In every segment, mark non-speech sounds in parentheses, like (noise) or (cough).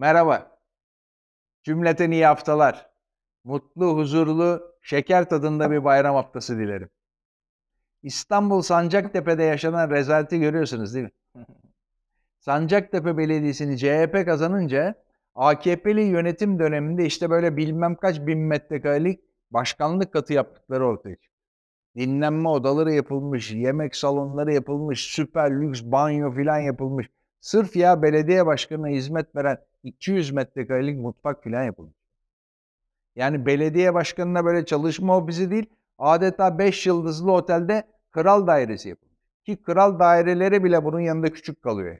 Merhaba. Cümleten iyi haftalar. Mutlu, huzurlu, şeker tadında bir bayram haftası dilerim. İstanbul Sancaktepe'de yaşanan rezaleti görüyorsunuz değil mi? (laughs) Sancaktepe Belediyesi'ni CHP kazanınca AKP'li yönetim döneminde işte böyle bilmem kaç bin metrekarelik başkanlık katı yaptıkları ortaya çıktı. Dinlenme odaları yapılmış, yemek salonları yapılmış, süper lüks banyo filan yapılmış. Sırf ya belediye başkanına hizmet veren 200 metrekarelik mutfak falan yapılmış. Yani belediye başkanına böyle çalışma ofisi değil, adeta 5 yıldızlı otelde kral dairesi yapılmış. Ki kral daireleri bile bunun yanında küçük kalıyor.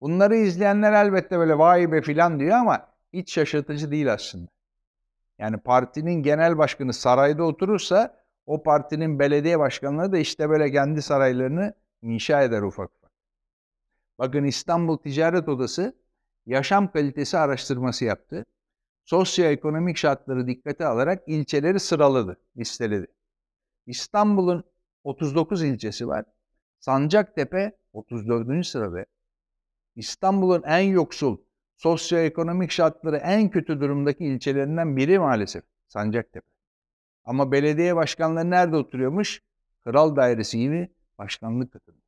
Bunları izleyenler elbette böyle vay be filan diyor ama hiç şaşırtıcı değil aslında. Yani partinin genel başkanı sarayda oturursa o partinin belediye başkanları da işte böyle kendi saraylarını inşa eder ufak ufak. Bakın İstanbul Ticaret Odası yaşam kalitesi araştırması yaptı. Sosyoekonomik şartları dikkate alarak ilçeleri sıraladı, listeledi. İstanbul'un 39 ilçesi var. Sancaktepe 34. sırada. İstanbul'un en yoksul, sosyoekonomik şartları en kötü durumdaki ilçelerinden biri maalesef Sancaktepe. Ama belediye başkanları nerede oturuyormuş? Kral dairesi gibi başkanlık katında.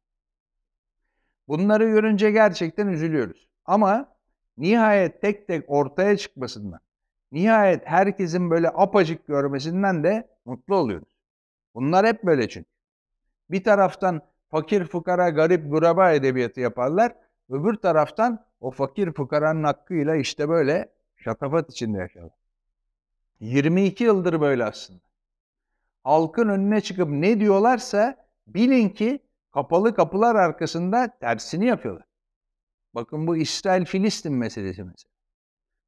Bunları görünce gerçekten üzülüyoruz. Ama nihayet tek tek ortaya çıkmasından, nihayet herkesin böyle apacık görmesinden de mutlu oluyoruz. Bunlar hep böyle çünkü. Bir taraftan fakir fukara garip guraba edebiyatı yaparlar, öbür taraftan o fakir fukaranın hakkıyla işte böyle şatafat içinde yaşarlar. 22 yıldır böyle aslında. Halkın önüne çıkıp ne diyorlarsa bilin ki kapalı kapılar arkasında tersini yapıyorlar. Bakın bu İsrail-Filistin meselesi mesela.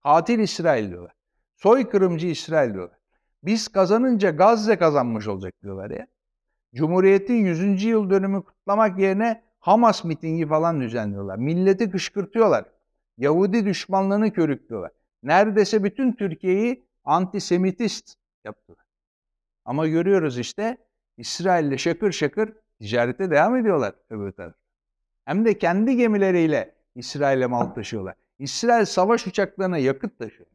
Katil İsrail diyorlar. Soykırımcı İsrail diyorlar. Biz kazanınca Gazze kazanmış olacak diyorlar ya. Cumhuriyet'in 100. yıl dönümü kutlamak yerine Hamas mitingi falan düzenliyorlar. Milleti kışkırtıyorlar. Yahudi düşmanlığını körüklüyorlar. Neredeyse bütün Türkiye'yi antisemitist yaptılar. Ama görüyoruz işte İsrail'le şakır şakır ticarete devam ediyorlar öbür taraf. Hem de kendi gemileriyle İsrail'e mal taşıyorlar. İsrail savaş uçaklarına yakıt taşıyor.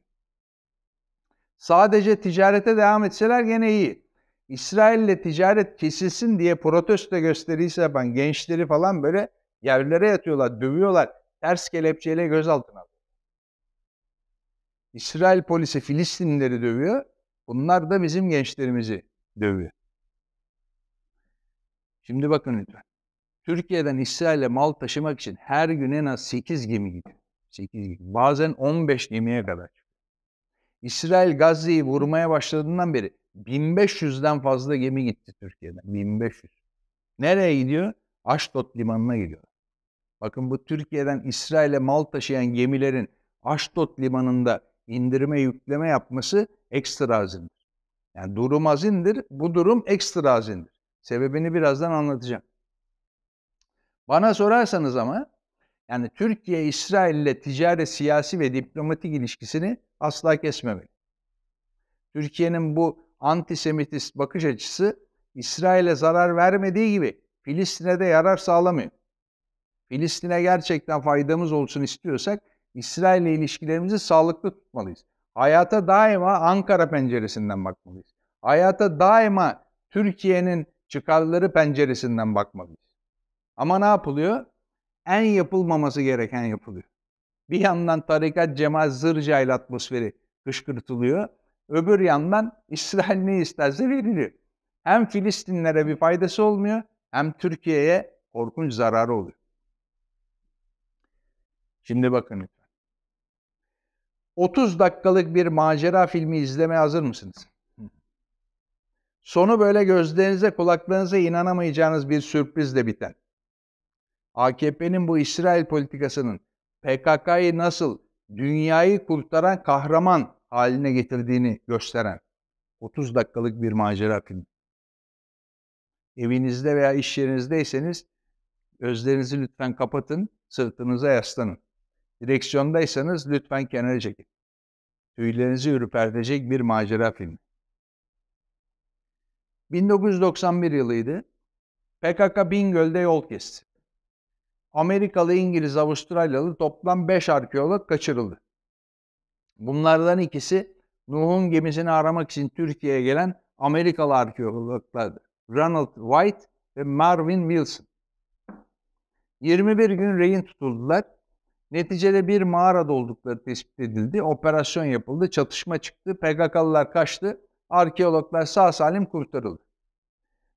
Sadece ticarete devam etseler gene iyi. İsrail'le ticaret kesilsin diye protesto gösterisi yapan gençleri falan böyle yerlere yatıyorlar, dövüyorlar. Ters kelepçeyle gözaltına alıyor. İsrail polisi Filistinlileri dövüyor. Bunlar da bizim gençlerimizi dövüyor. Şimdi bakın lütfen. Türkiye'den İsrail'e mal taşımak için her gün en az 8 gemi gidiyor. 8 gemi. Bazen 15 gemiye kadar. İsrail Gazze'yi vurmaya başladığından beri 1500'den fazla gemi gitti Türkiye'den. 1500. Nereye gidiyor? Aşdod limanına gidiyor. Bakın bu Türkiye'den İsrail'e mal taşıyan gemilerin Aşdod limanında indirme yükleme yapması ekstra azindir. Yani durum azindir, bu durum ekstra azindir. Sebebini birazdan anlatacağım. Bana sorarsanız ama yani Türkiye İsrail ile ticaret, siyasi ve diplomatik ilişkisini asla kesmemeli. Türkiye'nin bu antisemitist bakış açısı İsrail'e zarar vermediği gibi Filistin'e de yarar sağlamıyor. Filistin'e gerçekten faydamız olsun istiyorsak İsrail ile ilişkilerimizi sağlıklı tutmalıyız. Hayata daima Ankara penceresinden bakmalıyız. Hayata daima Türkiye'nin çıkarları penceresinden bakmalıyız. Ama ne yapılıyor? En yapılmaması gereken yapılıyor. Bir yandan tarikat Cemal Zırca ile atmosferi kışkırtılıyor. Öbür yandan (laughs) İsrail ne isterse veriliyor. Hem Filistinlere bir faydası olmuyor hem Türkiye'ye korkunç zararı oluyor. Şimdi bakın lütfen. 30 dakikalık bir macera filmi izlemeye hazır mısınız? Sonu böyle gözlerinize kulaklarınıza inanamayacağınız bir sürprizle biten. AKP'nin bu İsrail politikasının PKK'yı nasıl dünyayı kurtaran kahraman haline getirdiğini gösteren 30 dakikalık bir macera film. Evinizde veya iş yerinizdeyseniz gözlerinizi lütfen kapatın, sırtınıza yaslanın. Direksiyondaysanız lütfen kenara çekin. Tüylerinizi ürpertecek bir macera filmi. 1991 yılıydı. PKK Bingöl'de yol kesti. Amerikalı, İngiliz, Avustralyalı toplam 5 arkeolog kaçırıldı. Bunlardan ikisi Nuh'un gemisini aramak için Türkiye'ye gelen Amerikalı arkeologlardı. Ronald White ve Marvin Wilson. 21 gün rehin tutuldular. Neticede bir mağarada oldukları tespit edildi. Operasyon yapıldı, çatışma çıktı, PKK'lılar kaçtı, arkeologlar sağ salim kurtarıldı.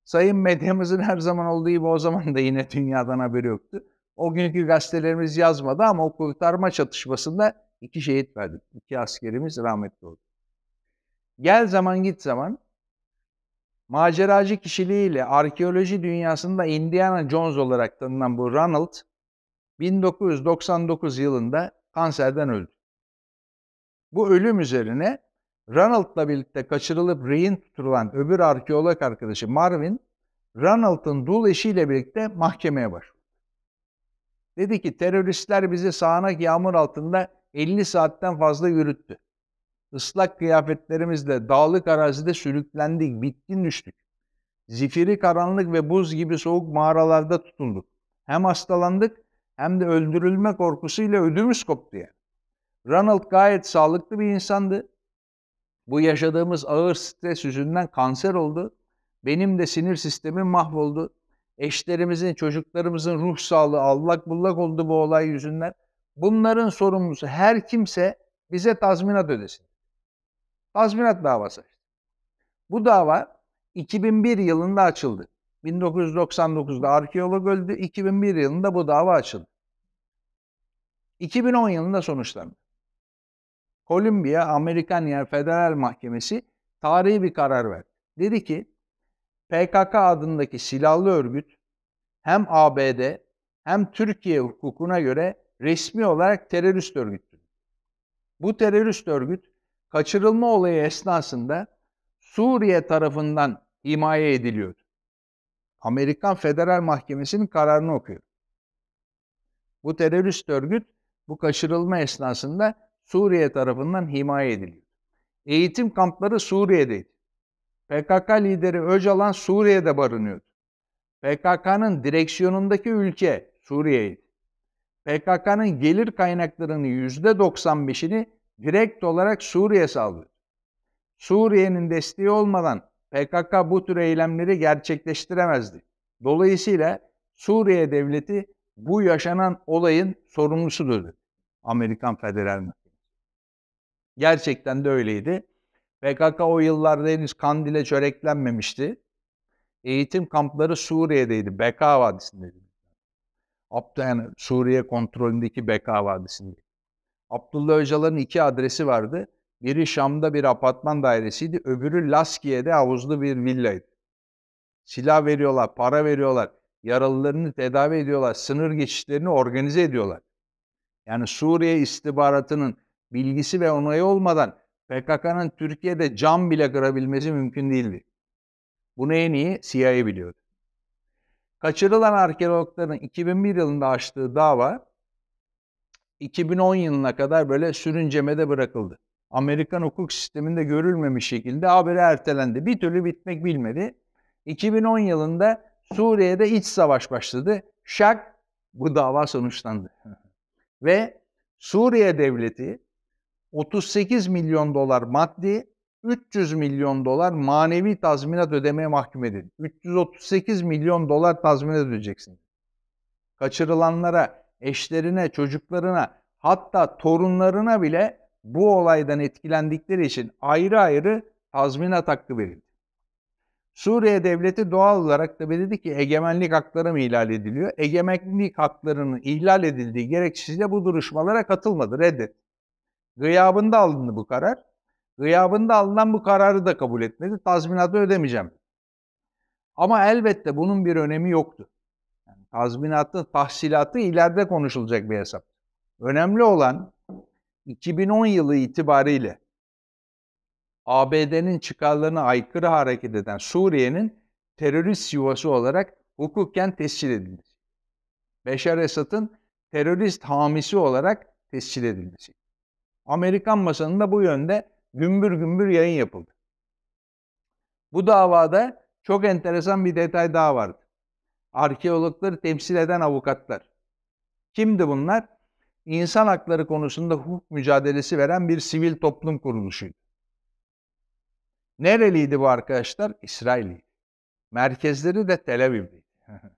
Sayın medyamızın her zaman olduğu gibi o zaman da yine dünyadan haberi yoktu. O günkü gazetelerimiz yazmadı ama o kurtarma çatışmasında iki şehit verdik. İki askerimiz rahmetli oldu. Gel zaman git zaman maceracı kişiliğiyle arkeoloji dünyasında Indiana Jones olarak tanınan bu Ronald 1999 yılında kanserden öldü. Bu ölüm üzerine Ronald'la birlikte kaçırılıp rehin tutulan öbür arkeolog arkadaşı Marvin, Ronald'ın dul eşiyle birlikte mahkemeye başvurdu. Dedi ki teröristler bizi sağanak yağmur altında 50 saatten fazla yürüttü. Islak kıyafetlerimizle dağlık arazide sürüklendik, bitkin düştük. Zifiri karanlık ve buz gibi soğuk mağaralarda tutunduk. Hem hastalandık hem de öldürülme korkusuyla ödümüz koptu yani. Ronald gayet sağlıklı bir insandı. Bu yaşadığımız ağır stres yüzünden kanser oldu. Benim de sinir sistemim mahvoldu eşlerimizin, çocuklarımızın ruh sağlığı allak bullak oldu bu olay yüzünden. Bunların sorumlusu her kimse bize tazminat ödesin. Tazminat davası. Bu dava 2001 yılında açıldı. 1999'da arkeolog öldü. 2001 yılında bu dava açıldı. 2010 yılında sonuçlandı. Kolombiya Amerikan Yer Federal Mahkemesi tarihi bir karar verdi. Dedi ki PKK adındaki silahlı örgüt hem ABD hem Türkiye hukukuna göre resmi olarak terörist örgüttür. Bu terörist örgüt kaçırılma olayı esnasında Suriye tarafından himaye ediliyordu. Amerikan Federal Mahkemesi'nin kararını okuyor. Bu terörist örgüt bu kaçırılma esnasında Suriye tarafından himaye ediliyor. Eğitim kampları Suriye'deydi. PKK lideri Öcalan Suriye'de barınıyordu. PKK'nın direksiyonundaki ülke Suriye'ydi. PKK'nın gelir kaynaklarının %95'ini direkt olarak Suriye sağlıyor. Suriye'nin desteği olmadan PKK bu tür eylemleri gerçekleştiremezdi. Dolayısıyla Suriye devleti bu yaşanan olayın sorumlusudur. Amerikan Federal Mahkemesi. Gerçekten de öyleydi. PKK o yıllarda henüz Kandil'e çöreklenmemişti. Eğitim kampları Suriye'deydi, Beka Vadisi'ndeydi. Abdü, yani Suriye kontrolündeki Beka Vadisi'ndeydi. Abdullah Öcalan'ın iki adresi vardı. Biri Şam'da bir apartman dairesiydi, öbürü Laskiye'de havuzlu bir villaydı. Silah veriyorlar, para veriyorlar, yaralılarını tedavi ediyorlar, sınır geçişlerini organize ediyorlar. Yani Suriye istihbaratının bilgisi ve onayı olmadan PKK'nın Türkiye'de cam bile kırabilmesi mümkün değildi. Bunu en iyi CIA biliyordu. Kaçırılan arkeologların 2001 yılında açtığı dava 2010 yılına kadar böyle sürüncemede bırakıldı. Amerikan hukuk sisteminde görülmemiş şekilde haberi ertelendi. Bir türlü bitmek bilmedi. 2010 yılında Suriye'de iç savaş başladı. Şak bu dava sonuçlandı. Ve Suriye devleti 38 milyon dolar maddi, 300 milyon dolar manevi tazminat ödemeye mahkum edin. 338 milyon dolar tazminat ödeyeceksin. Kaçırılanlara, eşlerine, çocuklarına hatta torunlarına bile bu olaydan etkilendikleri için ayrı ayrı tazminat hakkı verildi. Suriye devleti doğal olarak da belirdi ki egemenlik hakları mı ihlal ediliyor? Egemenlik haklarının ihlal edildiği gerekçesiyle bu duruşmalara katılmadı, reddetti. Gıyabında alındı bu karar. Gıyabında alınan bu kararı da kabul etmedi. Tazminatı ödemeyeceğim. Ama elbette bunun bir önemi yoktu. Yani tazminatın tahsilatı ileride konuşulacak bir hesap. Önemli olan 2010 yılı itibariyle ABD'nin çıkarlarına aykırı hareket eden Suriye'nin terörist yuvası olarak hukukken tescil edilmesi, Beşar Esad'ın terörist hamisi olarak tescil edilmesi. Amerikan basınında bu yönde gümbür gümbür yayın yapıldı. Bu davada çok enteresan bir detay daha vardı. Arkeologları temsil eden avukatlar. Kimdi bunlar? İnsan hakları konusunda hukuk mücadelesi veren bir sivil toplum kuruluşuydu. Nereliydi bu arkadaşlar? İsrail'liydi. Merkezleri de Tel Aviv'di.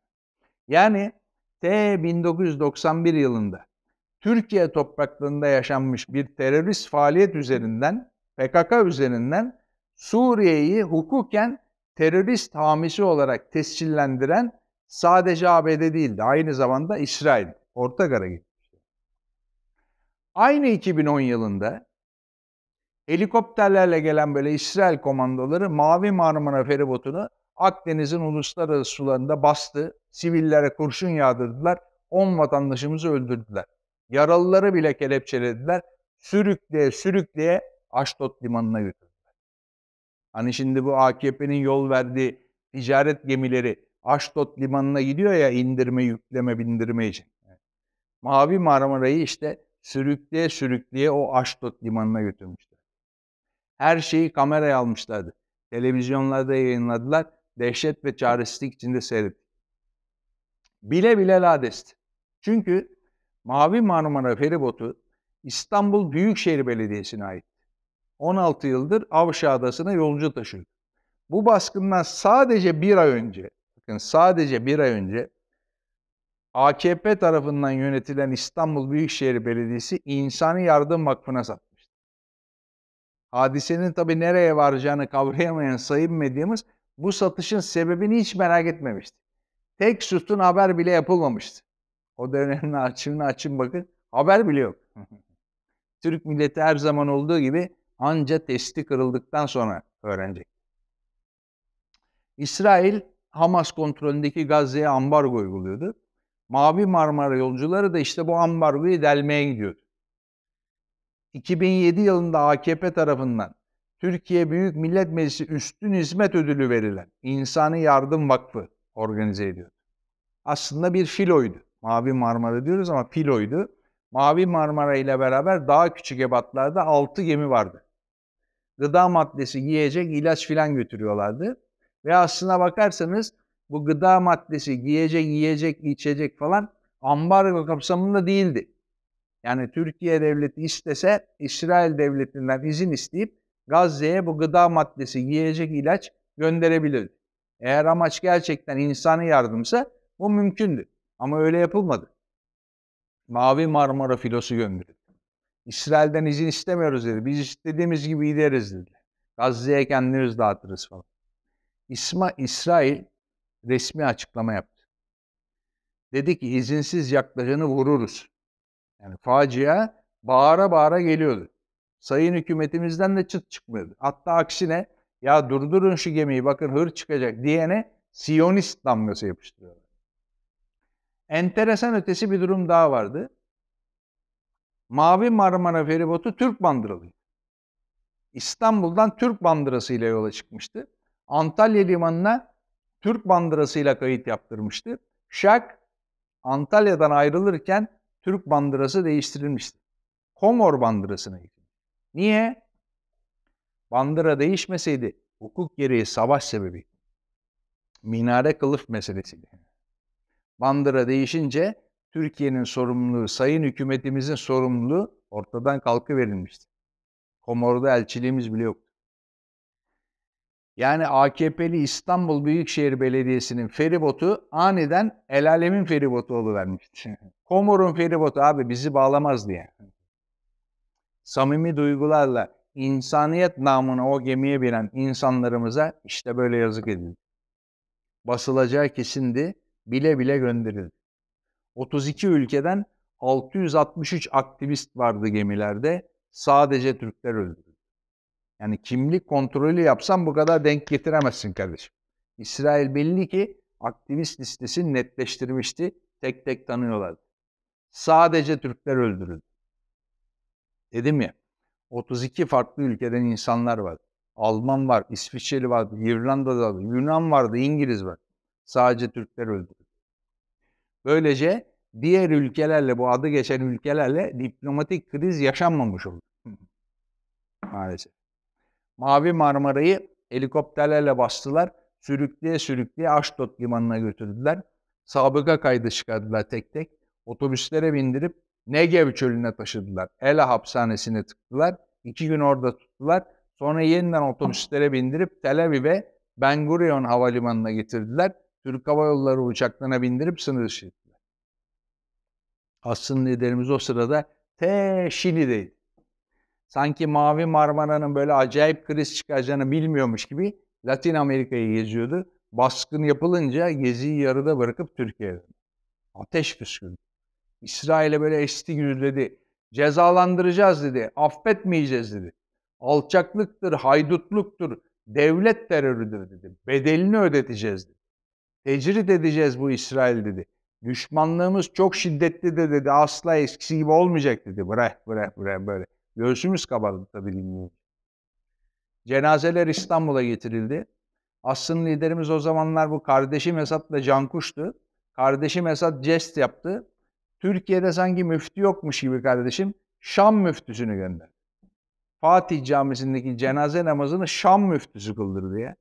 (laughs) yani T 1991 yılında Türkiye topraklarında yaşanmış bir terörist faaliyet üzerinden, PKK üzerinden Suriye'yi hukuken terörist hamisi olarak tescillendiren sadece ABD değil de Aynı zamanda İsrail ortak ara gitmişti. Aynı 2010 yılında helikopterlerle gelen böyle İsrail komandoları Mavi Marmara feribotunu Akdeniz'in uluslararası sularında bastı. Sivillere kurşun yağdırdılar. 10 vatandaşımızı öldürdüler. Yaralıları bile kelepçelediler. Sürükleye sürükleye Aşdot limanına götürdüler. Hani şimdi bu AKP'nin yol verdiği ticaret gemileri Aşdot limanına gidiyor ya indirme, yükleme, bindirme için. Mavi Marmara'yı işte sürükleye sürükleye o Aşdot limanına götürmüşler. Her şeyi kameraya almışlardı. Televizyonlarda yayınladılar. Dehşet ve çaresizlik içinde seyrettik. Bile bile la ladesti. Çünkü Mavi Marmara Feribotu İstanbul Büyükşehir Belediyesi'ne ait. 16 yıldır Avşa Adası'na yolcu taşıyor. Bu baskından sadece bir ay önce, bakın sadece bir ay önce AKP tarafından yönetilen İstanbul Büyükşehir Belediyesi insani yardım vakfına satmıştı. Hadisenin tabii nereye varacağını kavrayamayan sayın medyamız bu satışın sebebini hiç merak etmemişti. Tek sütun haber bile yapılmamıştı. O dönemin açığını açın bakın. Haber bile yok. (laughs) Türk milleti her zaman olduğu gibi anca testi kırıldıktan sonra öğrenecek. İsrail Hamas kontrolündeki Gazze'ye ambargo uyguluyordu. Mavi Marmara yolcuları da işte bu ambargoyu delmeye gidiyordu. 2007 yılında AKP tarafından Türkiye Büyük Millet Meclisi Üstün Hizmet Ödülü verilen İnsani Yardım Vakfı organize ediyordu. Aslında bir filoydu. Mavi Marmara diyoruz ama Pilo'ydu. Mavi Marmara ile beraber daha küçük ebatlarda 6 gemi vardı. Gıda maddesi, yiyecek, ilaç filan götürüyorlardı. Ve aslına bakarsanız bu gıda maddesi, yiyecek, yiyecek, içecek falan ambargo kapsamında değildi. Yani Türkiye devleti istese İsrail devletinden izin isteyip Gazze'ye bu gıda maddesi, yiyecek, ilaç gönderebilirdi. Eğer amaç gerçekten insani yardımsa bu mümkündü. Ama öyle yapılmadı. Mavi Marmara filosu gönderildi. İsrail'den izin istemiyoruz dedi. Biz istediğimiz gibi gideriz dedi. Gazze'ye kendimiz dağıtırız falan. İsma, İsrail resmi açıklama yaptı. Dedi ki izinsiz yaklaşanı vururuz. Yani facia bağıra bağıra geliyordu. Sayın hükümetimizden de çıt çıkmıyordu. Hatta aksine ya durdurun şu gemiyi bakın hır çıkacak diyene Siyonist damgası yapıştırıyor enteresan ötesi bir durum daha vardı. Mavi Marmara feribotu Türk bandıralıydı. İstanbul'dan Türk bandırası ile yola çıkmıştı. Antalya limanına Türk bandırası ile kayıt yaptırmıştı. Şak Antalya'dan ayrılırken Türk bandırası değiştirilmişti. Komor bandırasına gitmiş. Niye? Bandıra değişmeseydi hukuk gereği savaş sebebi. Minare kılıf meselesiydi bandıra değişince Türkiye'nin sorumluluğu, sayın hükümetimizin sorumluluğu ortadan kalkıverilmişti. Komor'da elçiliğimiz bile yoktu. Yani AKP'li İstanbul Büyükşehir Belediyesi'nin feribotu aniden el alemin feribotu oluvermişti. (laughs) Komor'un feribotu abi bizi bağlamaz diye. Samimi duygularla insaniyet namına o gemiye binen insanlarımıza işte böyle yazık edildi. Basılacağı kesindi bile bile gönderildi. 32 ülkeden 663 aktivist vardı gemilerde. Sadece Türkler öldürüldü. Yani kimlik kontrolü yapsan bu kadar denk getiremezsin kardeşim. İsrail belli ki aktivist listesini netleştirmişti. Tek tek tanıyorlardı. Sadece Türkler öldürüldü. Dedim ya 32 farklı ülkeden insanlar var. Alman var, İsviçreli vardı, İrlanda vardı, Yunan vardı, İngiliz var. Sadece Türkler öldürüldü. Böylece diğer ülkelerle, bu adı geçen ülkelerle diplomatik kriz yaşanmamış oldu. Maalesef. Mavi Marmara'yı helikopterlerle bastılar. Sürükleye sürükleye Aşdot limanına götürdüler. Sabıka kaydı çıkardılar tek tek. Otobüslere bindirip Negev çölüne taşıdılar. Ela hapishanesine tıktılar. İki gün orada tuttular. Sonra yeniden otobüslere bindirip Tel Aviv'e Ben Gurion havalimanına getirdiler. Türk Hava Yolları uçaklarına bindirip sınır dışı ettiler. liderimiz o sırada te Şili'deydi. Sanki Mavi Marmara'nın böyle acayip kriz çıkacağını bilmiyormuş gibi Latin Amerika'yı geziyordu. Baskın yapılınca geziyi yarıda bırakıp Türkiye'ye Ateş püskürdü. İsrail'e böyle esti dedi. Cezalandıracağız dedi. Affetmeyeceğiz dedi. Alçaklıktır, haydutluktur, devlet terörüdür dedi. Bedelini ödeteceğiz dedi. Tecrit edeceğiz bu İsrail dedi. Düşmanlığımız çok şiddetli de dedi. Asla eskisi gibi olmayacak dedi. Bırak bırak bırak böyle. Göğsümüz kabardı tabii dinleyince. Cenazeler İstanbul'a getirildi. Aslı'nın liderimiz o zamanlar bu kardeşim esat Esat'la Cankuş'tu. Kardeşim Esat jest yaptı. Türkiye'de sanki müftü yokmuş gibi kardeşim Şam müftüsünü gönderdi. Fatih Camisi'ndeki cenaze namazını Şam müftüsü kıldırdı ya.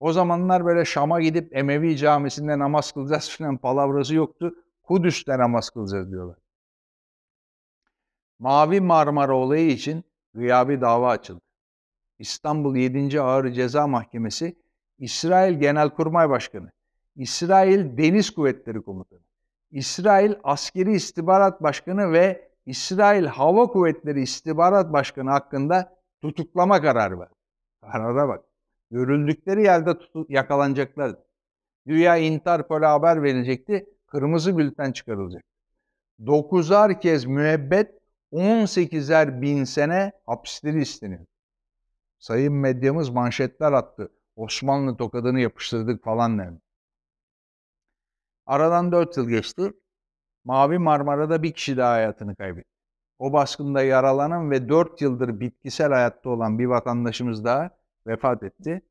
O zamanlar böyle Şam'a gidip Emevi camisinde namaz kılacağız filan palavrası yoktu. Kudüs'te namaz kılacağız diyorlar. Mavi Marmara olayı için gıyabi dava açıldı. İstanbul 7. Ağır Ceza Mahkemesi, İsrail Genelkurmay Başkanı, İsrail Deniz Kuvvetleri Komutanı, İsrail Askeri İstihbarat Başkanı ve İsrail Hava Kuvvetleri İstihbarat Başkanı hakkında tutuklama kararı var. Karara bak. Görüldükleri yerde tutup yakalanacaklar. Dünya Interpol'e haber verilecekti. Kırmızı bülten çıkarılacak. Dokuzar kez müebbet 18'er bin sene hapisleri isteniyor. Sayın medyamız manşetler attı. Osmanlı tokadını yapıştırdık falan derdi. Aradan 4 yıl geçti. Mavi Marmara'da bir kişi daha hayatını kaybetti. O baskında yaralanan ve 4 yıldır bitkisel hayatta olan bir vatandaşımız daha vefat etti.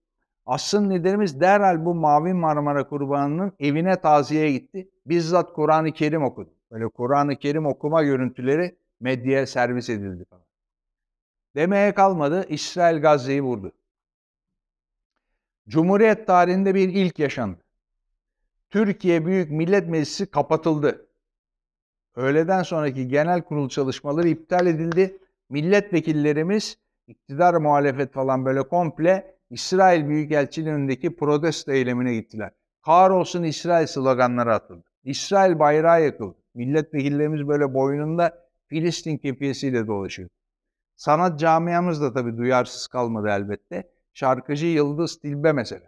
Asıl liderimiz derhal bu Mavi Marmara kurbanının evine taziye gitti. Bizzat Kur'an-ı Kerim okudu. Böyle Kur'an-ı Kerim okuma görüntüleri medyaya servis edildi falan. Demeye kalmadı, İsrail Gazze'yi vurdu. Cumhuriyet tarihinde bir ilk yaşandı. Türkiye Büyük Millet Meclisi kapatıldı. Öğleden sonraki genel kurul çalışmaları iptal edildi. Milletvekillerimiz iktidar muhalefet falan böyle komple İsrail Büyükelçiliğinin önündeki protesto eylemine gittiler. Kahrolsun İsrail sloganları atıldı. İsrail bayrağı yakıldı. Milletvekillerimiz böyle boynunda Filistin kepiyesiyle dolaşıyor. Sanat camiamız da tabii duyarsız kalmadı elbette. Şarkıcı Yıldız Tilbe mesela.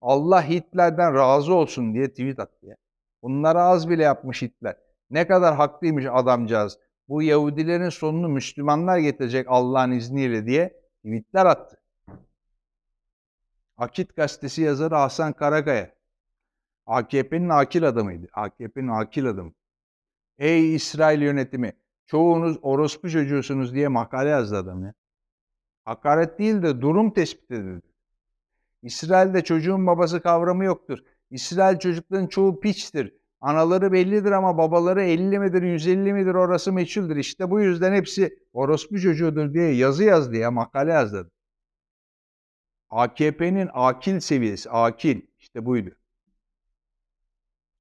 Allah Hitler'den razı olsun diye tweet attı ya. Bunlara az bile yapmış Hitler. Ne kadar haklıymış adamcağız bu Yahudilerin sonunu Müslümanlar getirecek Allah'ın izniyle diye tweetler attı. Akit gazetesi yazarı Hasan Karakaya. AKP'nin akil adamıydı. AKP'nin akil adamı. Ey İsrail yönetimi çoğunuz orospu çocuğusunuz diye makale yazdı adam ya. Hakaret değil de durum tespit edildi. İsrail'de çocuğun babası kavramı yoktur. İsrail çocukların çoğu piçtir. Anaları bellidir ama babaları 50 midir, 150 midir orası meçhuldür. İşte bu yüzden hepsi orospu çocuğudur diye yazı yaz diye makale yazdı. AKP'nin akil seviyesi, akil işte buydu.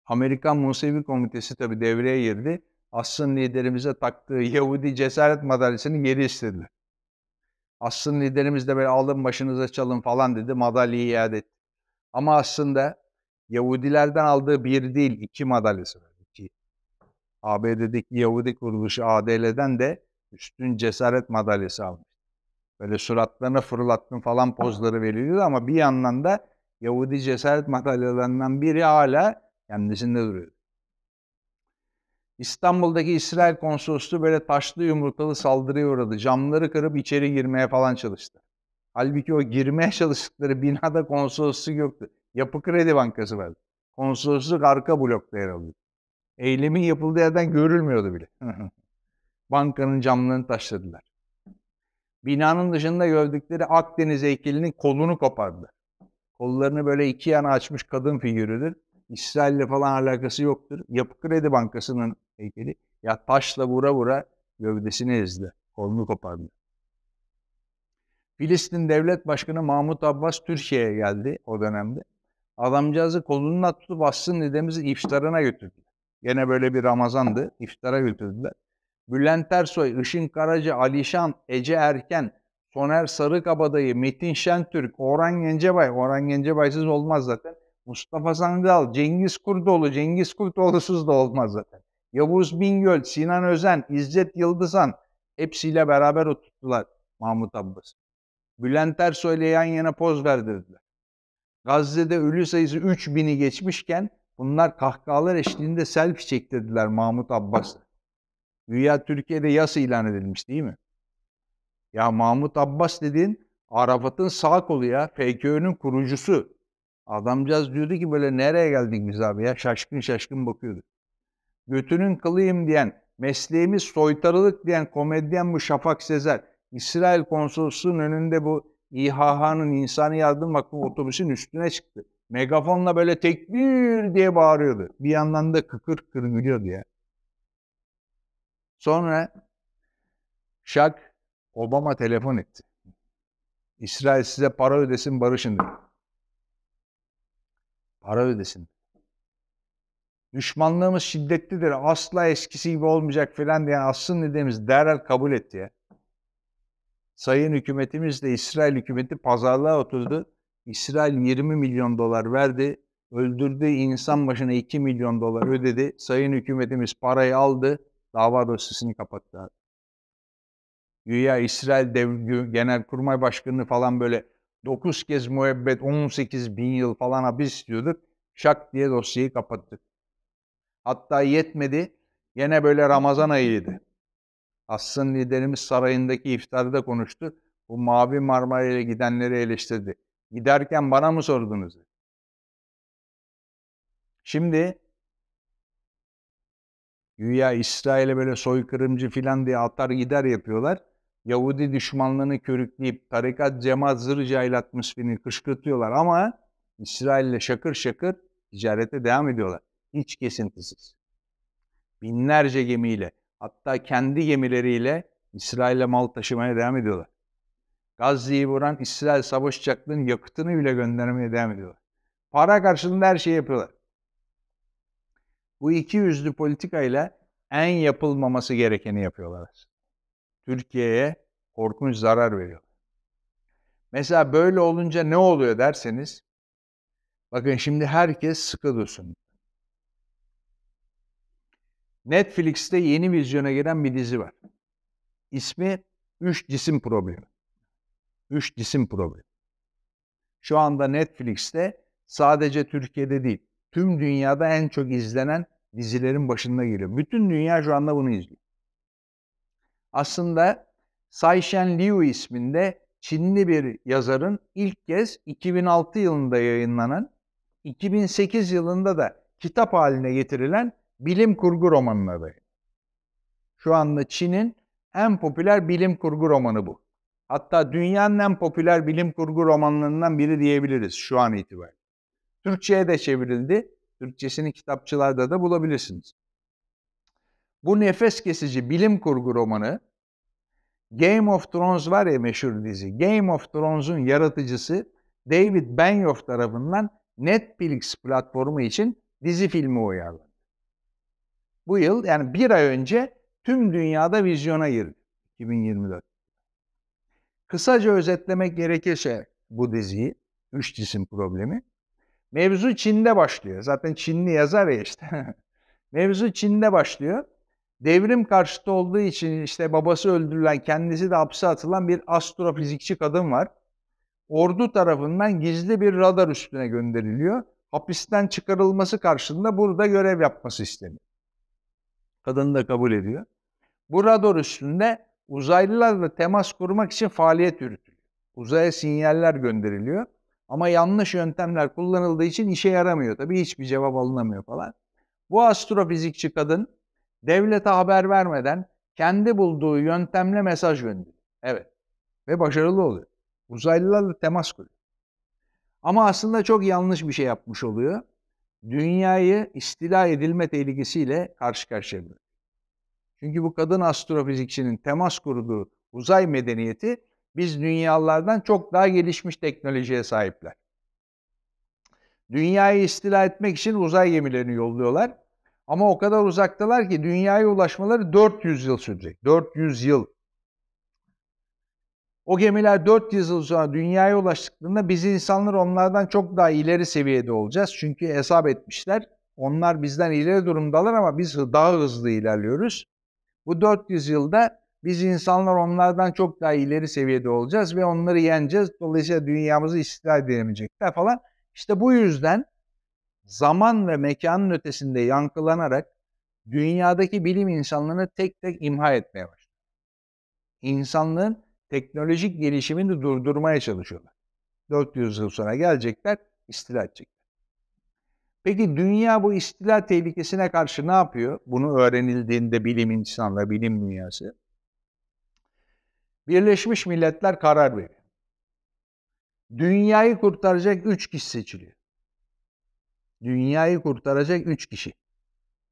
Amerikan Musevi Komitesi tabi devreye girdi. Asrın liderimize taktığı Yahudi cesaret madalyasını geri istedi. Asrın liderimiz de böyle alın başınıza çalın falan dedi, madalyayı iade etti. Ama aslında Yahudilerden aldığı bir değil iki madalyası var. İki. ABD'deki Yahudi kuruluşu ADL'den de üstün cesaret madalyası almış. Böyle suratlarını fırlattım falan pozları veriyordu ama bir yandan da Yahudi cesaret madalyalarından biri hala kendisinde duruyor. İstanbul'daki İsrail konsolosluğu böyle taşlı yumurtalı saldırıya uğradı. Camları kırıp içeri girmeye falan çalıştı. Halbuki o girmeye çalıştıkları binada konsolosluğu yoktu. Yapı Kredi Bankası verdi. Konsolosluk arka blokta yer alıyor. Eylemin yapıldığı yerden görülmüyordu bile. Bankanın camlarını taşladılar. Binanın dışında gördükleri Akdeniz heykelinin kolunu kopardı. Kollarını böyle iki yana açmış kadın figürüdür. İsrail'le falan alakası yoktur. Yapı Kredi Bankası'nın heykeli. Ya taşla vura vura gövdesini ezdi. Kolunu kopardı. Filistin Devlet Başkanı Mahmut Abbas Türkiye'ye geldi o dönemde. Adamcağızı kolundan tutup bassın dedemizi iftarına götürdüler. Gene böyle bir Ramazan'dı. İftara götürdüler. Bülent Ersoy, Işın Karaca, Alişan, Ece Erken, Soner Sarıkabadayı, Metin Şentürk, Orhan Gencebay. Orhan Gencebay'sız olmaz zaten. Mustafa Sandal, Cengiz Kurtoğlu, Cengiz Kurtoğlu'suz da olmaz zaten. Yavuz Bingöl, Sinan Özen, İzzet Yıldızan hepsiyle beraber oturttular Mahmut Abbas. Bülent Ersoy'la yan yana poz verdirdiler. Gazze'de ölü sayısı 3000'i geçmişken bunlar kahkahalar eşliğinde selfie çektirdiler Mahmut Abbas. Dünya (laughs) Türkiye'de yas ilan edilmiş değil mi? Ya Mahmut Abbas dediğin Arafat'ın sağ kolu ya. PKO'nun kurucusu. Adamcağız diyordu ki böyle nereye geldik biz abi ya? Şaşkın şaşkın bakıyordu. Götünün kılıyım diyen, mesleğimiz soytarılık diyen komedyen bu Şafak Sezer. İsrail konsolosluğunun önünde bu İHH'nın İnsani Yardım Vakfı otobüsün üstüne çıktı. Megafonla böyle tekbir diye bağırıyordu. Bir yandan da kıkır kıkır gülüyordu ya. Sonra Şak Obama telefon etti. İsrail size para ödesin barışın dedi. Para ödesin. Düşmanlığımız şiddetlidir. Asla eskisi gibi olmayacak filan diye yani aslında dediğimiz derhal kabul etti ya. Sayın hükümetimizle İsrail hükümeti pazarlığa oturdu. İsrail 20 milyon dolar verdi. Öldürdüğü insan başına 2 milyon dolar ödedi. Sayın hükümetimiz parayı aldı. Dava dosyasını kapattı abi. Güya İsrail Dev Genelkurmay Başkanı falan böyle 9 kez muhabbet 18 bin yıl falan hapis istiyorduk. Şak diye dosyayı kapattık. Hatta yetmedi. Yine böyle Ramazan ayıydı. Aslı'nın liderimiz sarayındaki iftarda konuştu. Bu Mavi Marmara ile gidenleri eleştirdi. Giderken bana mı sordunuz? Şimdi güya İsrail'e böyle soykırımcı filan diye atar gider yapıyorlar. Yahudi düşmanlığını körükleyip tarikat cemaat zır caylatmışını kışkırtıyorlar ama İsrail'le şakır şakır ticarete devam ediyorlar. Hiç kesintisiz. Binlerce gemiyle Hatta kendi gemileriyle İsrail'e mal taşımaya devam ediyorlar. Gazze'yi vuran İsrail savaş uçaklarının yakıtını bile göndermeye devam ediyorlar. Para karşılığında her şeyi yapıyorlar. Bu iki yüzlü politikayla en yapılmaması gerekeni yapıyorlar. Türkiye'ye korkunç zarar veriyor. Mesela böyle olunca ne oluyor derseniz, bakın şimdi herkes sıkı dursun. Netflix'te yeni vizyona giren bir dizi var. İsmi Üç Cisim Problemi. Üç Cisim Problemi. Şu anda Netflix'te sadece Türkiye'de değil, tüm dünyada en çok izlenen dizilerin başında geliyor. Bütün dünya şu anda bunu izliyor. Aslında Sai Shen Liu isminde Çinli bir yazarın ilk kez 2006 yılında yayınlanan, 2008 yılında da kitap haline getirilen bilim kurgu romanları. Şu anda Çin'in en popüler bilim kurgu romanı bu. Hatta dünyanın en popüler bilim kurgu romanlarından biri diyebiliriz şu an itibariyle. Türkçe'ye de çevrildi. Türkçesini kitapçılarda da bulabilirsiniz. Bu nefes kesici bilim kurgu romanı Game of Thrones var ya meşhur dizi. Game of Thrones'un yaratıcısı David Benioff tarafından Netflix platformu için dizi filmi uyarlandı bu yıl yani bir ay önce tüm dünyada vizyona girdi 2024. Kısaca özetlemek gerekirse bu diziyi, üç cisim problemi. Mevzu Çin'de başlıyor. Zaten Çinli yazar ya işte. (laughs) Mevzu Çin'de başlıyor. Devrim karşıtı olduğu için işte babası öldürülen, kendisi de hapse atılan bir astrofizikçi kadın var. Ordu tarafından gizli bir radar üstüne gönderiliyor. Hapisten çıkarılması karşılığında burada görev yapması isteniyor. Kadını da kabul ediyor. Bu radar üstünde uzaylılarla temas kurmak için faaliyet yürütülüyor. Uzaya sinyaller gönderiliyor. Ama yanlış yöntemler kullanıldığı için işe yaramıyor. Tabii hiçbir cevap alınamıyor falan. Bu astrofizikçi kadın devlete haber vermeden kendi bulduğu yöntemle mesaj gönderiyor. Evet. Ve başarılı oluyor. Uzaylılarla temas kuruyor. Ama aslında çok yanlış bir şey yapmış oluyor dünyayı istila edilme tehlikesiyle karşı karşıya Çünkü bu kadın astrofizikçinin temas kurduğu uzay medeniyeti biz dünyalardan çok daha gelişmiş teknolojiye sahipler. Dünyayı istila etmek için uzay gemilerini yolluyorlar. Ama o kadar uzaktalar ki dünyaya ulaşmaları 400 yıl sürecek. 400 yıl. O gemiler 400 yıl sonra dünyaya ulaştıklarında biz insanlar onlardan çok daha ileri seviyede olacağız. Çünkü hesap etmişler. Onlar bizden ileri durumdalar ama biz daha hızlı ilerliyoruz. Bu 400 yılda biz insanlar onlardan çok daha ileri seviyede olacağız ve onları yeneceğiz. Dolayısıyla dünyamızı istila edemeyecekler falan. İşte bu yüzden zaman ve mekanın ötesinde yankılanarak dünyadaki bilim insanlarını tek tek imha etmeye başladı. İnsanlığın teknolojik gelişimini durdurmaya çalışıyorlar. 400 yıl sonra gelecekler, istila edecekler. Peki dünya bu istila tehlikesine karşı ne yapıyor? Bunu öğrenildiğinde bilim insanla bilim dünyası. Birleşmiş Milletler karar veriyor. Dünyayı kurtaracak üç kişi seçiliyor. Dünyayı kurtaracak üç kişi.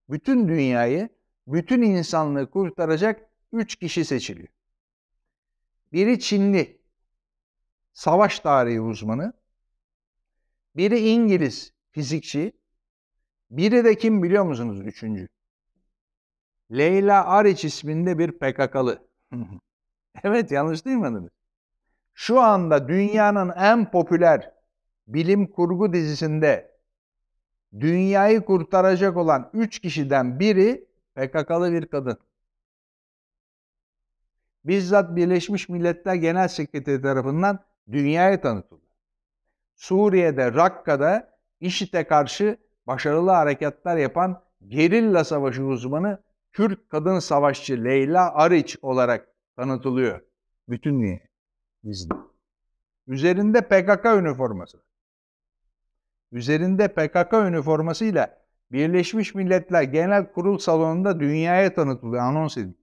Bütün dünyayı, bütün insanlığı kurtaracak üç kişi seçiliyor. Biri Çinli, savaş tarihi uzmanı. Biri İngiliz, fizikçi. Biri de kim biliyor musunuz üçüncü? Leyla Ariç isminde bir PKK'lı. (laughs) evet yanlış değil mi? Şu anda dünyanın en popüler bilim kurgu dizisinde dünyayı kurtaracak olan üç kişiden biri PKK'lı bir kadın bizzat Birleşmiş Milletler Genel Sekreteri tarafından dünyaya tanıtıldı. Suriye'de, Rakka'da IŞİD'e karşı başarılı harekatlar yapan gerilla savaşı uzmanı Kürt kadın savaşçı Leyla Ariç olarak tanıtılıyor. Bütün niye? Bizde. Üzerinde PKK üniforması. Üzerinde PKK üniformasıyla Birleşmiş Milletler Genel Kurul Salonu'nda dünyaya tanıtılıyor, anons edildi.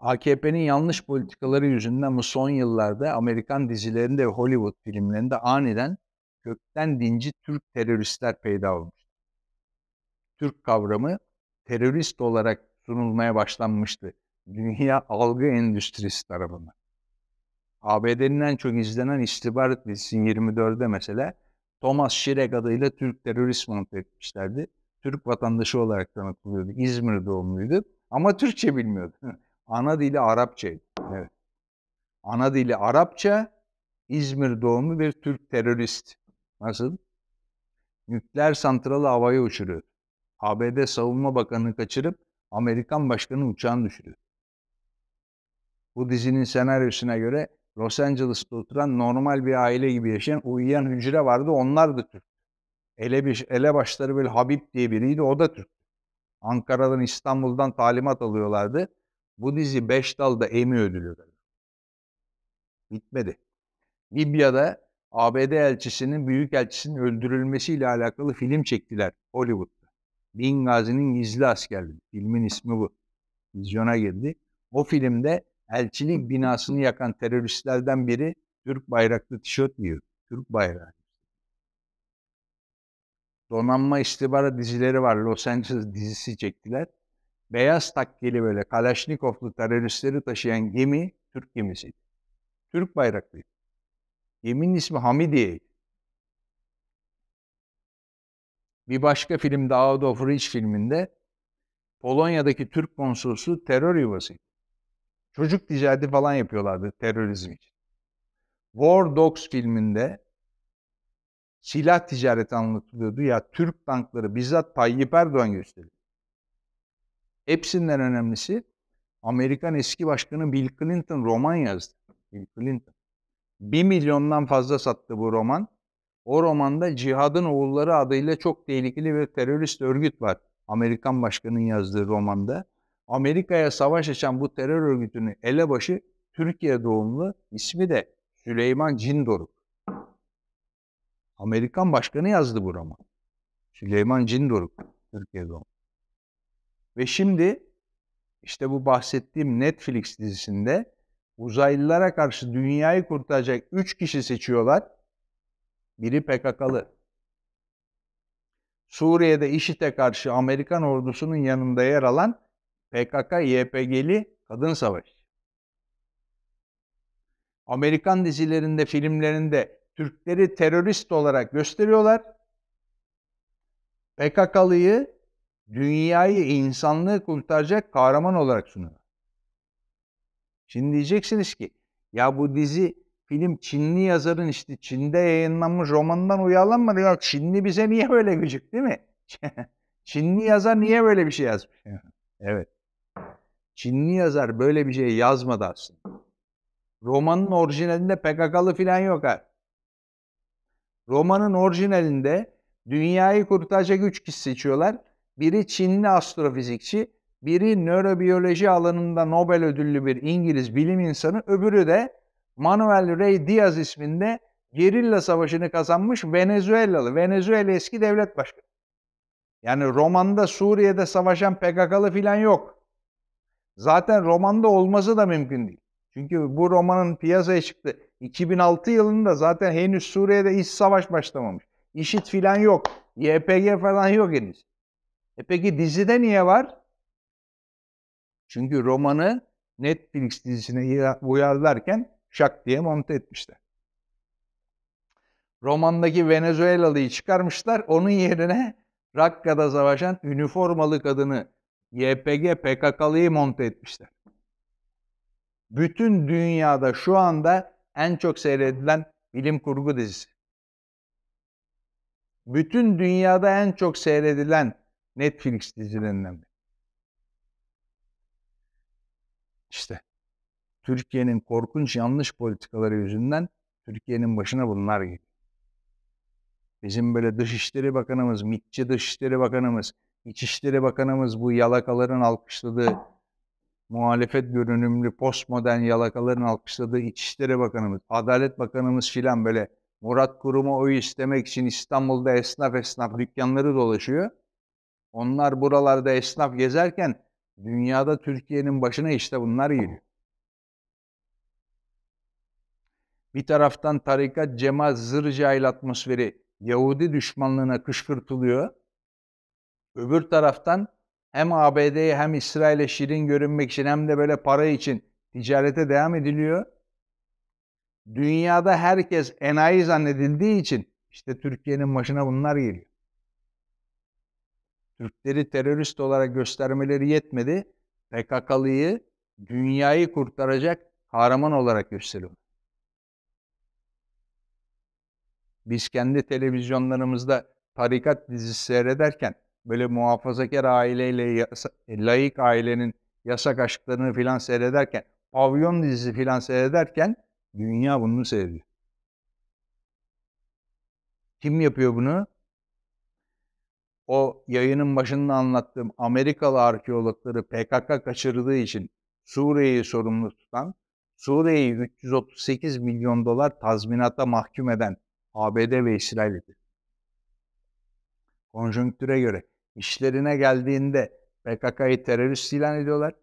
AKP'nin yanlış politikaları yüzünden bu son yıllarda Amerikan dizilerinde ve Hollywood filmlerinde aniden kökten dinci Türk teröristler peyda olmuş. Türk kavramı terörist olarak sunulmaya başlanmıştı dünya algı endüstrisi tarafından. ABD'nin en çok izlenen istihbarat dizisi 24'de mesela Thomas Şirek adıyla Türk terörist monte etmişlerdi. Türk vatandaşı olarak tanıtılıyordu. İzmir doğumluydu ama Türkçe bilmiyordu. (laughs) Ana dili Arapçaydı. Evet. Ana dili Arapça, İzmir doğumlu bir Türk terörist. Nasıl? Nükleer santralı havaya uçuruyor. ABD Savunma Bakanı'nı kaçırıp Amerikan Başkanı uçağını düşürüyor. Bu dizinin senaryosuna göre Los Angeles'ta oturan normal bir aile gibi yaşayan uyuyan hücre vardı. Onlar da Türk. Elebaş, elebaşları böyle Habib diye biriydi. O da Türk. Ankara'dan İstanbul'dan talimat alıyorlardı. Bu dizi beş dalda Emmy ödülü verdi. Bitmedi. Libya'da ABD elçisinin, büyük elçisinin öldürülmesiyle alakalı film çektiler Hollywood'da. Bin Gazi'nin Gizli Askerliği. Filmin ismi bu. Vizyona girdi. O filmde elçilik binasını yakan teröristlerden biri Türk bayraklı tişört giyiyor. Türk bayrağı. Donanma istihbarat dizileri var. Los Angeles dizisi çektiler beyaz takkeli böyle Kalaşnikovlu teröristleri taşıyan gemi Türk gemisiydi. Türk bayraklıydı. Geminin ismi Hamidiye'ydi. Bir başka film Out of Reach filminde Polonya'daki Türk konsolosu terör yuvasıydı. Çocuk ticareti falan yapıyorlardı terörizm için. War Dogs filminde silah ticareti anlatılıyordu. Ya Türk tankları bizzat Tayyip Erdoğan gösteriyor. Hepsinden önemlisi Amerikan eski başkanı Bill Clinton roman yazdı. Bill Clinton. Bir milyondan fazla sattı bu roman. O romanda Cihadın Oğulları adıyla çok tehlikeli bir terörist örgüt var. Amerikan başkanının yazdığı romanda. Amerika'ya savaş açan bu terör örgütünün elebaşı Türkiye doğumlu ismi de Süleyman Cindoruk. Amerikan başkanı yazdı bu roman. Süleyman Cindoruk, Türkiye doğumlu. Ve şimdi işte bu bahsettiğim Netflix dizisinde uzaylılara karşı dünyayı kurtaracak 3 kişi seçiyorlar. Biri PKK'lı. Suriye'de IŞİD'e karşı Amerikan ordusunun yanında yer alan PKK-YPG'li kadın savaş. Amerikan dizilerinde, filmlerinde Türkleri terörist olarak gösteriyorlar. PKK'lıyı dünyayı, insanlığı kurtaracak kahraman olarak sunuyor. Şimdi diyeceksiniz ki ya bu dizi film Çinli yazarın işte Çin'de yayınlanmış romanından uyarlanmadı. Yok Çinli bize niye böyle gıcık değil mi? (laughs) Çinli yazar niye böyle bir şey yazmış? (laughs) evet. Çinli yazar böyle bir şey yazmadı aslında. Romanın orijinalinde PKK'lı falan yok ha. Romanın orijinalinde dünyayı kurtaracak üç kişi seçiyorlar. Biri Çinli astrofizikçi, biri nörobiyoloji alanında Nobel ödüllü bir İngiliz bilim insanı, öbürü de Manuel Rey Diaz isminde gerilla savaşını kazanmış Venezuelalı. Venezuela eski devlet başkanı. Yani romanda Suriye'de savaşan PKK'lı filan yok. Zaten romanda olması da mümkün değil. Çünkü bu romanın piyasaya çıktı. 2006 yılında zaten henüz Suriye'de iç savaş başlamamış. İşit filan yok. YPG falan yok henüz. E peki dizide niye var? Çünkü romanı Netflix dizisine uyarlarken şak diye monte etmişler. Romandaki Venezuela'lıyı çıkarmışlar. Onun yerine Rakka'da savaşan üniformalı kadını YPG PKK'lıyı monte etmişler. Bütün dünyada şu anda en çok seyredilen bilim kurgu dizisi. Bütün dünyada en çok seyredilen Netflix dizilerinden biri. İşte Türkiye'nin korkunç yanlış politikaları yüzünden Türkiye'nin başına bunlar geliyor. Bizim böyle Dışişleri Bakanımız, MİTçi Dışişleri Bakanımız, İçişleri Bakanımız bu yalakaların alkışladığı muhalefet görünümlü postmodern yalakaların alkışladığı İçişleri Bakanımız, Adalet Bakanımız filan böyle Murat Kurum'a oy istemek için İstanbul'da esnaf esnaf dükkanları dolaşıyor. Onlar buralarda esnaf gezerken dünyada Türkiye'nin başına işte bunlar geliyor. Bir taraftan tarikat cemaat zırcayla atmosferi Yahudi düşmanlığına kışkırtılıyor. Öbür taraftan hem ABD'ye hem İsrail'e şirin görünmek için hem de böyle para için ticarete devam ediliyor. Dünyada herkes enayi zannedildiği için işte Türkiye'nin başına bunlar geliyor. Türkleri terörist olarak göstermeleri yetmedi. PKK'lıyı dünyayı kurtaracak kahraman olarak gösteriyor. Biz kendi televizyonlarımızda tarikat dizisi seyrederken böyle muhafazakar aileyle layık ailenin yasak aşklarını filan seyrederken, pavyon dizisi filan seyrederken dünya bunu seyrediyor. Kim yapıyor bunu? o yayının başında anlattığım Amerikalı arkeologları PKK kaçırdığı için Suriye'yi sorumlu tutan, Suriye'yi 338 milyon dolar tazminata mahkum eden ABD ve İsrail'dir. Konjonktüre göre işlerine geldiğinde PKK'yı terörist ilan ediyorlar.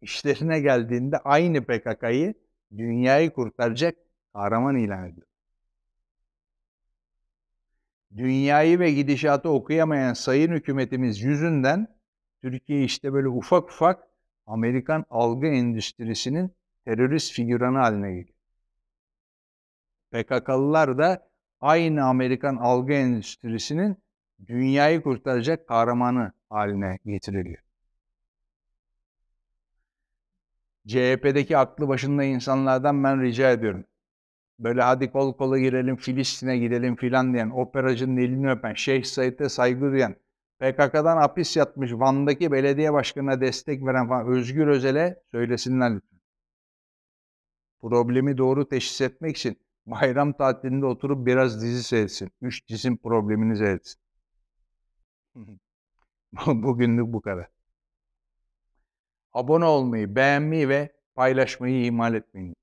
İşlerine geldiğinde aynı PKK'yı dünyayı kurtaracak kahraman ilan ediyor dünyayı ve gidişatı okuyamayan sayın hükümetimiz yüzünden Türkiye işte böyle ufak ufak Amerikan algı endüstrisinin terörist figüranı haline geliyor. PKK'lılar da aynı Amerikan algı endüstrisinin dünyayı kurtaracak kahramanı haline getiriliyor. CHP'deki aklı başında insanlardan ben rica ediyorum böyle hadi kol kola girelim Filistin'e gidelim filan diyen, operacının elini öpen, Şeyh Said'e saygı duyan, PKK'dan hapis yatmış Van'daki belediye başkanına destek veren falan Özgür Özel'e söylesinler lütfen. Problemi doğru teşhis etmek için bayram tatilinde oturup biraz dizi seyretsin. Üç cisim problemini seyretsin. (laughs) Bugünlük bu kadar. Abone olmayı, beğenmeyi ve paylaşmayı ihmal etmeyin.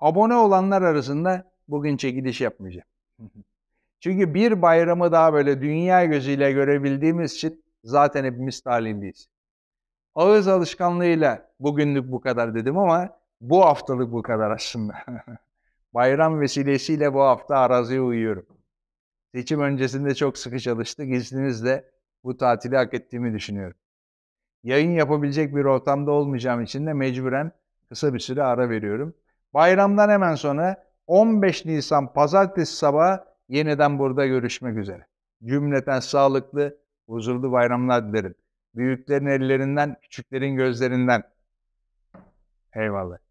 Abone olanlar arasında bugün çekiliş yapmayacağım. Çünkü bir bayramı daha böyle dünya gözüyle görebildiğimiz için zaten hepimiz talimliyiz. Ağız alışkanlığıyla bugünlük bu kadar dedim ama bu haftalık bu kadar aslında. (laughs) Bayram vesilesiyle bu hafta araziye uyuyorum. Seçim öncesinde çok sıkı çalıştık. İzninizle bu tatili hak ettiğimi düşünüyorum. Yayın yapabilecek bir ortamda olmayacağım için de mecburen kısa bir süre ara veriyorum. Bayramdan hemen sonra 15 Nisan pazartesi sabahı yeniden burada görüşmek üzere. Cümleten sağlıklı, huzurlu bayramlar dilerim. Büyüklerin ellerinden, küçüklerin gözlerinden. Eyvallah.